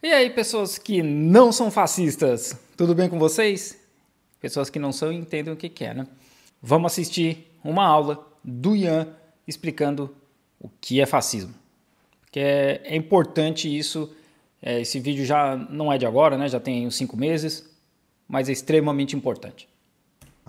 E aí, pessoas que não são fascistas, tudo bem com vocês? Pessoas que não são entendem o que é, né? Vamos assistir uma aula do Ian explicando o que é fascismo. Porque é, é importante isso. É, esse vídeo já não é de agora, né? Já tem uns cinco meses, mas é extremamente importante.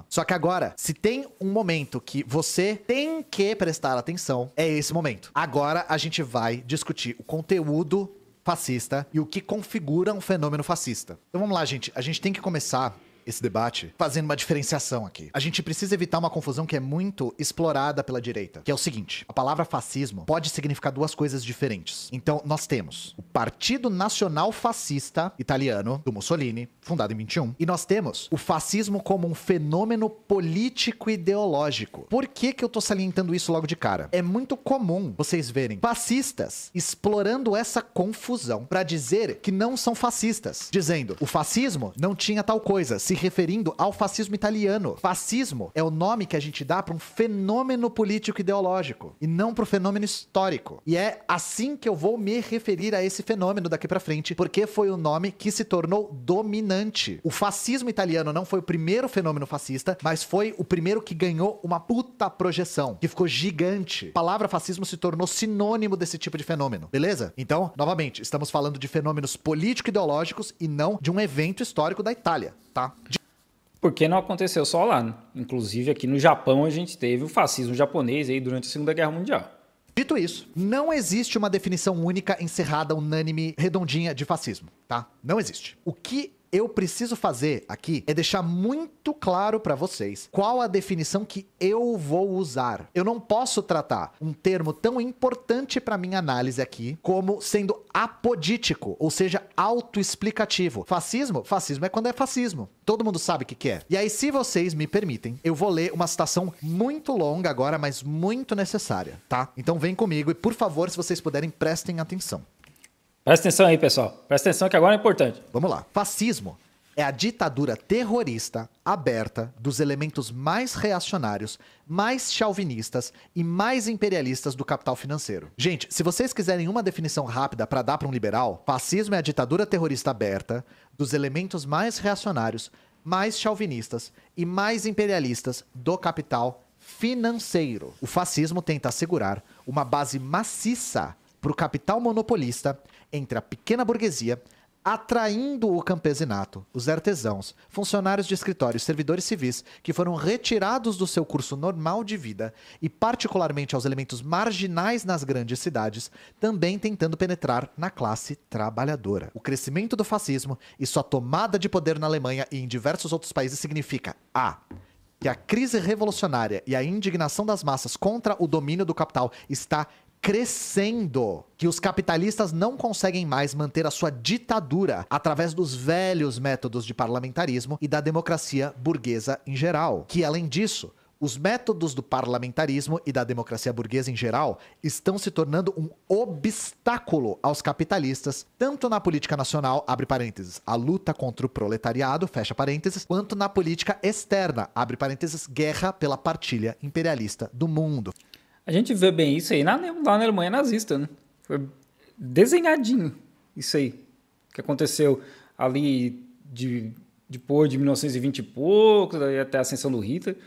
Só que agora, se tem um momento que você tem que prestar atenção, é esse momento. Agora a gente vai discutir o conteúdo fascista e o que configura um fenômeno fascista. Então vamos lá, gente. A gente tem que começar esse debate fazendo uma diferenciação aqui. A gente precisa evitar uma confusão que é muito explorada pela direita, que é o seguinte: a palavra fascismo pode significar duas coisas diferentes. Então, nós temos o Partido Nacional Fascista Italiano do Mussolini, fundado em 21, e nós temos o fascismo como um fenômeno político ideológico. Por que que eu tô salientando isso logo de cara? É muito comum vocês verem fascistas explorando essa confusão para dizer que não são fascistas, dizendo: "O fascismo não tinha tal coisa, se referindo ao fascismo italiano. Fascismo é o nome que a gente dá para um fenômeno político ideológico e não para o fenômeno histórico. E é assim que eu vou me referir a esse fenômeno daqui para frente, porque foi o nome que se tornou dominante. O fascismo italiano não foi o primeiro fenômeno fascista, mas foi o primeiro que ganhou uma puta projeção, que ficou gigante. A palavra fascismo se tornou sinônimo desse tipo de fenômeno, beleza? Então, novamente, estamos falando de fenômenos político-ideológicos e não de um evento histórico da Itália, tá? porque não aconteceu só lá. Né? Inclusive aqui no Japão a gente teve o fascismo japonês aí durante a Segunda Guerra Mundial. Dito isso, não existe uma definição única, encerrada, unânime, redondinha de fascismo, tá? Não existe. O que eu preciso fazer aqui é deixar muito claro para vocês qual a definição que eu vou usar. Eu não posso tratar um termo tão importante para minha análise aqui como sendo apodítico, ou seja, autoexplicativo. Fascismo? Fascismo é quando é fascismo. Todo mundo sabe o que, que é. E aí, se vocês me permitem, eu vou ler uma citação muito longa agora, mas muito necessária, tá? Então vem comigo e, por favor, se vocês puderem, prestem atenção. Presta atenção aí, pessoal. Presta atenção que agora é importante. Vamos lá. Fascismo é a ditadura terrorista aberta dos elementos mais reacionários, mais chauvinistas e mais imperialistas do capital financeiro. Gente, se vocês quiserem uma definição rápida para dar para um liberal, fascismo é a ditadura terrorista aberta dos elementos mais reacionários, mais chauvinistas e mais imperialistas do capital financeiro. O fascismo tenta assegurar uma base maciça para o capital monopolista entre a pequena burguesia, atraindo o campesinato, os artesãos, funcionários de escritórios, servidores civis, que foram retirados do seu curso normal de vida e, particularmente, aos elementos marginais nas grandes cidades, também tentando penetrar na classe trabalhadora. O crescimento do fascismo e sua tomada de poder na Alemanha e em diversos outros países significa a que a crise revolucionária e a indignação das massas contra o domínio do capital está crescendo, que os capitalistas não conseguem mais manter a sua ditadura através dos velhos métodos de parlamentarismo e da democracia burguesa em geral. Que além disso, os métodos do parlamentarismo e da democracia burguesa em geral estão se tornando um obstáculo aos capitalistas, tanto na política nacional, abre parênteses, a luta contra o proletariado, fecha parênteses, quanto na política externa, abre parênteses, guerra pela partilha imperialista do mundo. A gente vê bem isso aí na, lá na Alemanha nazista, né? Foi desenhadinho isso aí que aconteceu ali de, depois de 1920 e poucos, até a ascensão do Hitler,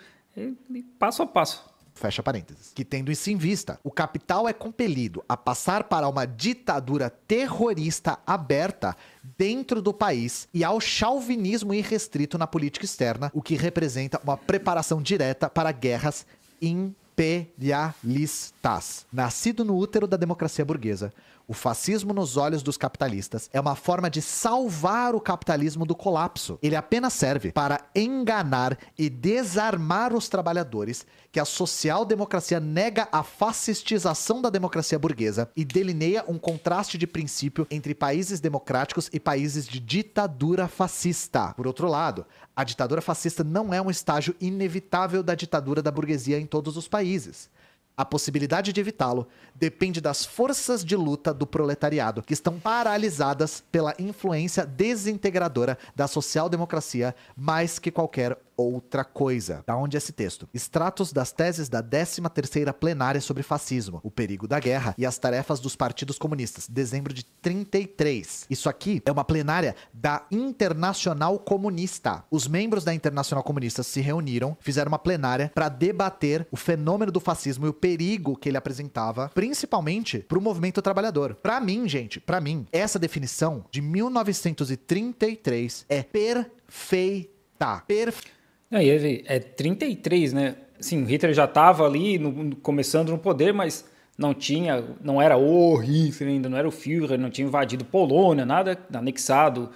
passo a passo. Fecha parênteses. Que tendo isso em vista, o capital é compelido a passar para uma ditadura terrorista aberta dentro do país e ao chauvinismo irrestrito na política externa, o que representa uma preparação direta para guerras in imperialistas, nascido no útero da democracia burguesa. O fascismo nos olhos dos capitalistas é uma forma de salvar o capitalismo do colapso. Ele apenas serve para enganar e desarmar os trabalhadores que a social-democracia nega a fascistização da democracia burguesa e delineia um contraste de princípio entre países democráticos e países de ditadura fascista. Por outro lado, a ditadura fascista não é um estágio inevitável da ditadura da burguesia em todos os países. A possibilidade de evitá-lo depende das forças de luta do proletariado, que estão paralisadas pela influência desintegradora da social-democracia mais que qualquer outra coisa. Da onde é esse texto? Extratos das teses da 13ª plenária sobre fascismo, o perigo da guerra e as tarefas dos partidos comunistas, dezembro de 33. Isso aqui é uma plenária da Internacional Comunista. Os membros da Internacional Comunista se reuniram, fizeram uma plenária para debater o fenômeno do fascismo e o perigo que ele apresentava, principalmente para o movimento trabalhador. Para mim, gente, para mim, essa definição de 1933 é perfeita. Perfeita. É, é 33, né? Sim, Hitler já estava ali no, começando no poder, mas não tinha, não era o Hitler ainda, não era o Führer, não tinha invadido Polônia, nada anexado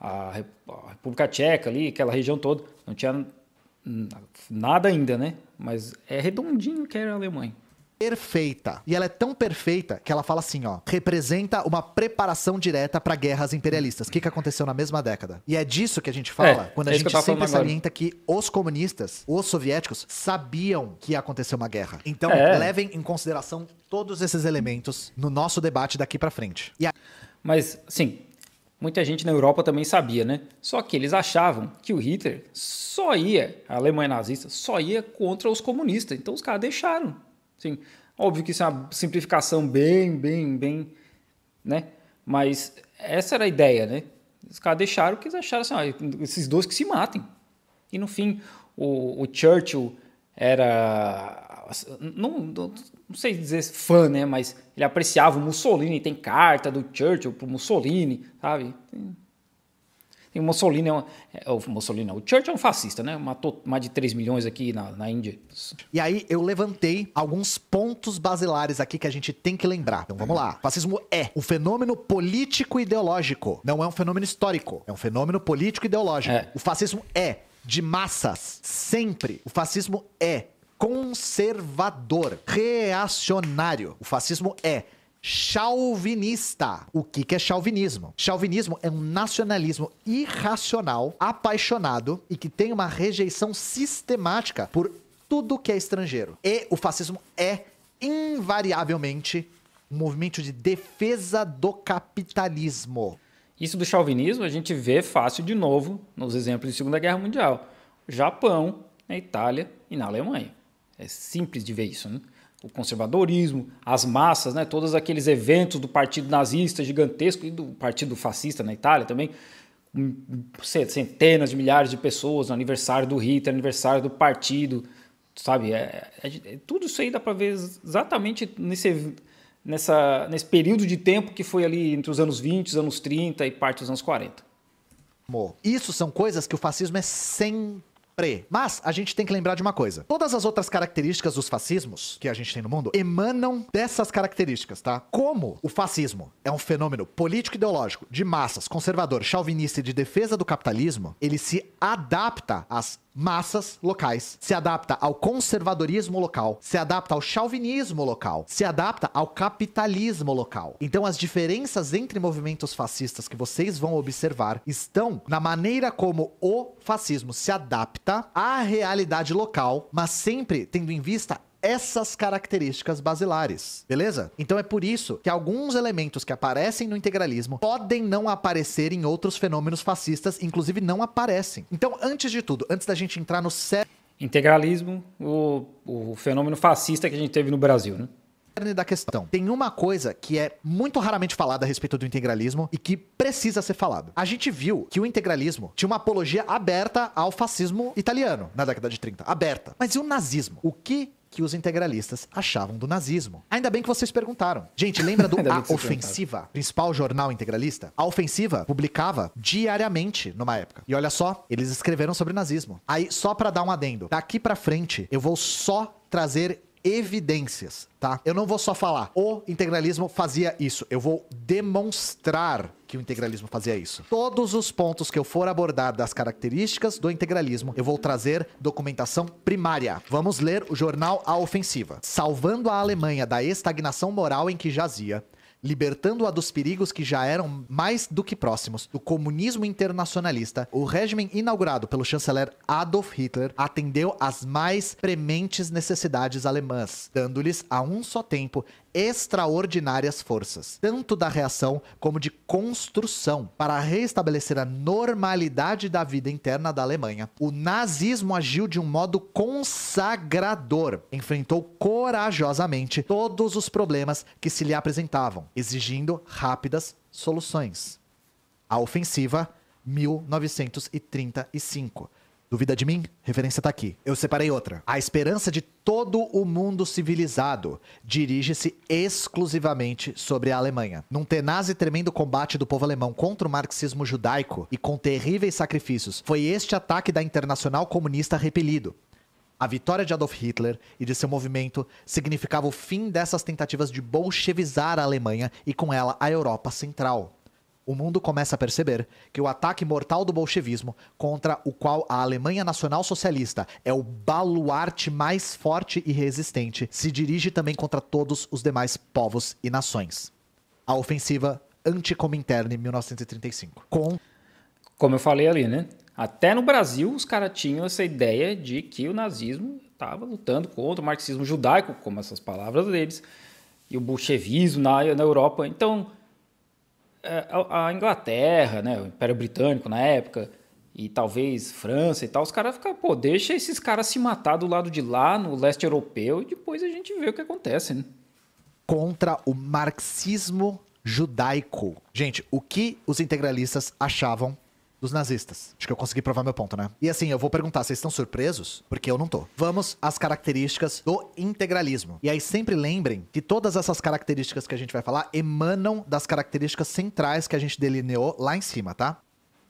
a República Tcheca ali, aquela região toda, não tinha Nada ainda, né? Mas é redondinho que era é a Alemanha perfeita. E ela é tão perfeita que ela fala assim, ó, representa uma preparação direta para guerras imperialistas. O que, que aconteceu na mesma década? E é disso que a gente fala é, quando é a é gente sempre salienta agora. que os comunistas, os soviéticos sabiam que ia acontecer uma guerra. Então, é. levem em consideração todos esses elementos no nosso debate daqui para frente. A... Mas, sim, muita gente na Europa também sabia, né? Só que eles achavam que o Hitler só ia, a Alemanha nazista, só ia contra os comunistas. Então os caras deixaram. Sim, óbvio que isso é uma simplificação bem, bem, bem, né? Mas essa era a ideia, né? Os caras deixaram que eles acharam assim, ó, esses dois que se matem. E no fim, o, o Churchill era não, não, não, sei dizer fã, né? Mas ele apreciava o Mussolini, tem carta do Churchill pro Mussolini, sabe? Tem, o Mussolini, é, uma, é o Mussolini não, o Churchill é um fascista, né? Matou mais de 3 milhões aqui na, na Índia. E aí eu levantei alguns pontos basilares aqui que a gente tem que lembrar. Então vamos lá. O fascismo é um fenômeno político ideológico. Não é um fenômeno histórico. É um fenômeno político ideológico. É. O fascismo é de massas, sempre. O fascismo é conservador, reacionário. O fascismo é chauvinista. O que, que é chauvinismo? Chauvinismo é um nacionalismo irracional, apaixonado e que tem uma rejeição sistemática por tudo que é estrangeiro. E o fascismo é invariavelmente um movimento de defesa do capitalismo. Isso do chauvinismo a gente vê fácil de novo nos exemplos de Segunda Guerra Mundial: Japão, na Itália e na Alemanha é simples de ver isso, né? O conservadorismo, as massas, né? Todos aqueles eventos do partido nazista gigantesco e do partido fascista na Itália também, centenas de milhares de pessoas no aniversário do Hitler, aniversário do partido, sabe? É, é, é tudo isso aí dá para ver exatamente nesse, nessa, nesse período de tempo que foi ali entre os anos 20, os anos 30 e parte dos anos 40. Isso são coisas que o fascismo é sem. Mas a gente tem que lembrar de uma coisa. Todas as outras características dos fascismos que a gente tem no mundo emanam dessas características, tá? Como o fascismo é um fenômeno político-ideológico de massas, conservador, chauvinista e de defesa do capitalismo, ele se adapta às massas locais, se adapta ao conservadorismo local, se adapta ao chauvinismo local, se adapta ao capitalismo local. Então as diferenças entre movimentos fascistas que vocês vão observar estão na maneira como o fascismo se adapta à realidade local, mas sempre tendo em vista essas características basilares, beleza? Então é por isso que alguns elementos que aparecem no integralismo podem não aparecer em outros fenômenos fascistas, inclusive não aparecem. Então, antes de tudo, antes da gente entrar no cérebro. Integralismo, o, o fenômeno fascista que a gente teve no Brasil, né? da questão. Tem uma coisa que é muito raramente falada a respeito do integralismo e que precisa ser falada. A gente viu que o integralismo tinha uma apologia aberta ao fascismo italiano na década de 30. Aberta. Mas e o nazismo? O que que os integralistas achavam do nazismo. Ainda bem que vocês perguntaram. Gente, lembra do A Ofensiva, principal jornal integralista? A Ofensiva publicava diariamente numa época. E olha só, eles escreveram sobre nazismo. Aí, só para dar um adendo, daqui para frente, eu vou só trazer evidências, tá? Eu não vou só falar o integralismo fazia isso, eu vou demonstrar que o integralismo fazia isso. Todos os pontos que eu for abordar das características do integralismo, eu vou trazer documentação primária. Vamos ler o jornal A Ofensiva. Salvando a Alemanha da estagnação moral em que jazia, libertando-a dos perigos que já eram mais do que próximos do comunismo internacionalista, o regime inaugurado pelo chanceler Adolf Hitler atendeu às mais prementes necessidades alemãs, dando-lhes a um só tempo extraordinárias forças, tanto da reação como de construção, para restabelecer a normalidade da vida interna da Alemanha. O nazismo agiu de um modo consagrador, enfrentou corajosamente todos os problemas que se lhe apresentavam, exigindo rápidas soluções. A ofensiva 1935 Duvida de mim? Referência tá aqui. Eu separei outra. A esperança de todo o mundo civilizado dirige-se exclusivamente sobre a Alemanha. Num tenaz e tremendo combate do povo alemão contra o marxismo judaico e com terríveis sacrifícios, foi este ataque da Internacional Comunista repelido. A vitória de Adolf Hitler e de seu movimento significava o fim dessas tentativas de bolchevizar a Alemanha e com ela a Europa Central o mundo começa a perceber que o ataque mortal do bolchevismo, contra o qual a Alemanha Nacional Socialista é o baluarte mais forte e resistente, se dirige também contra todos os demais povos e nações. A ofensiva em 1935. Com como eu falei ali, né? Até no Brasil os caras tinham essa ideia de que o nazismo estava lutando contra o marxismo judaico, como essas palavras deles, e o bolchevismo na, na Europa. Então, é, a Inglaterra, né, o Império Britânico na época, e talvez França e tal, os caras ficam, pô, deixa esses caras se matar do lado de lá, no leste europeu, e depois a gente vê o que acontece, né? Contra o marxismo judaico. Gente, o que os integralistas achavam dos nazistas. Acho que eu consegui provar meu ponto, né? E assim, eu vou perguntar, vocês estão surpresos? Porque eu não tô. Vamos às características do integralismo. E aí sempre lembrem que todas essas características que a gente vai falar emanam das características centrais que a gente delineou lá em cima, tá?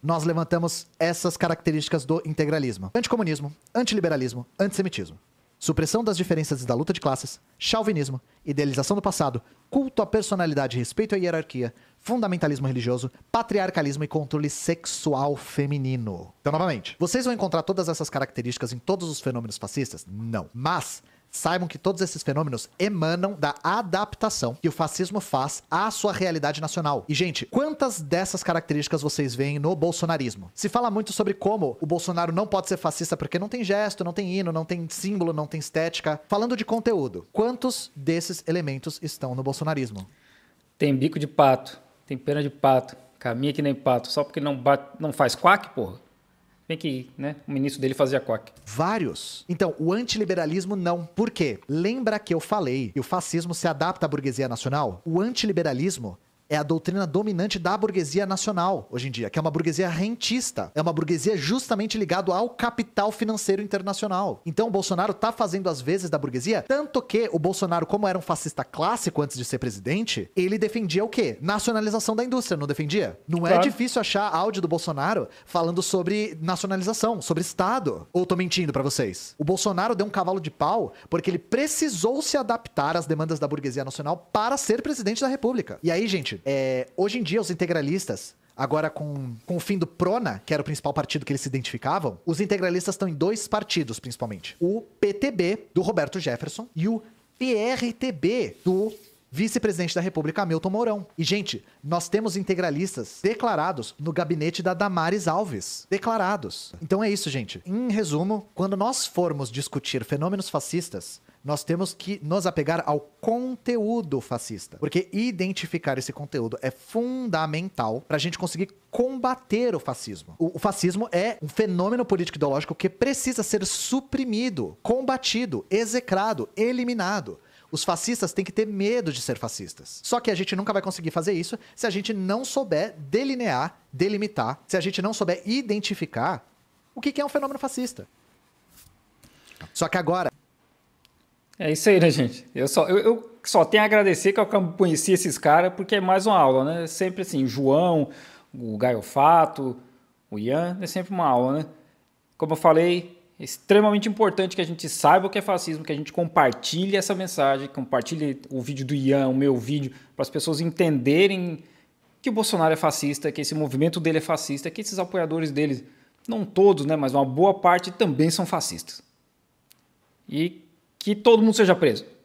Nós levantamos essas características do integralismo: anticomunismo, antiliberalismo, antissemitismo supressão das diferenças da luta de classes, chauvinismo, idealização do passado, culto à personalidade, respeito à hierarquia, fundamentalismo religioso, patriarcalismo e controle sexual feminino. Então, novamente, vocês vão encontrar todas essas características em todos os fenômenos fascistas? Não. Mas Saibam que todos esses fenômenos emanam da adaptação que o fascismo faz à sua realidade nacional. E, gente, quantas dessas características vocês veem no bolsonarismo? Se fala muito sobre como o Bolsonaro não pode ser fascista porque não tem gesto, não tem hino, não tem símbolo, não tem estética. Falando de conteúdo, quantos desses elementos estão no bolsonarismo? Tem bico de pato, tem pena de pato, caminha que nem pato, só porque não, bate, não faz quack, porra. Tem que né, o ministro dele fazia coque. Vários. Então, o antiliberalismo não. Por quê? Lembra que eu falei que o fascismo se adapta à burguesia nacional? O antiliberalismo é a doutrina dominante da burguesia nacional hoje em dia, que é uma burguesia rentista, é uma burguesia justamente ligada ao capital financeiro internacional. Então o Bolsonaro tá fazendo as vezes da burguesia, tanto que o Bolsonaro, como era um fascista clássico antes de ser presidente, ele defendia o quê? Nacionalização da indústria, não defendia? Não é claro. difícil achar áudio do Bolsonaro falando sobre nacionalização, sobre Estado. Ou tô mentindo para vocês? O Bolsonaro deu um cavalo de pau porque ele precisou se adaptar às demandas da burguesia nacional para ser presidente da República. E aí, gente, é, hoje em dia, os integralistas, agora com, com o fim do PRONA, que era o principal partido que eles se identificavam, os integralistas estão em dois partidos, principalmente. O PTB, do Roberto Jefferson, e o PRTB, do vice-presidente da República, Hamilton Mourão. E, gente, nós temos integralistas declarados no gabinete da Damares Alves. Declarados. Então é isso, gente. Em resumo, quando nós formos discutir fenômenos fascistas, nós temos que nos apegar ao conteúdo fascista. Porque identificar esse conteúdo é fundamental para a gente conseguir combater o fascismo. O, o, fascismo é um fenômeno político-ideológico que precisa ser suprimido, combatido, execrado, eliminado. Os fascistas têm que ter medo de ser fascistas. Só que a gente nunca vai conseguir fazer isso se a gente não souber delinear, delimitar, se a gente não souber identificar o que, que é um fenômeno fascista. Só que agora, é isso aí, né, gente? Eu só, eu, eu só tenho a agradecer que eu conheci esses caras, porque é mais uma aula, né? Sempre assim, o João, o Gaiofato, o Ian, é sempre uma aula, né? Como eu falei, é extremamente importante que a gente saiba o que é fascismo, que a gente compartilhe essa mensagem, compartilhe o vídeo do Ian, o meu vídeo, para as pessoas entenderem que o Bolsonaro é fascista, que esse movimento dele é fascista, que esses apoiadores dele, não todos, né, mas uma boa parte também são fascistas. E que todo mundo seja preso.